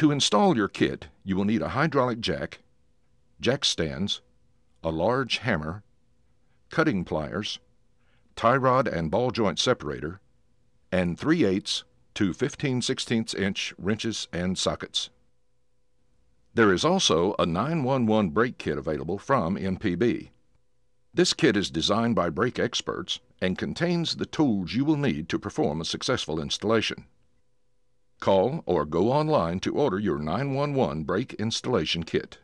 To install your kit, you will need a hydraulic jack, jack stands, a large hammer, cutting pliers, tie rod and ball joint separator, and 3 8 to 15 16 inch wrenches and sockets. There is also a 911 brake kit available from MPB. This kit is designed by brake experts and contains the tools you will need to perform a successful installation. Call or go online to order your 911 brake installation kit.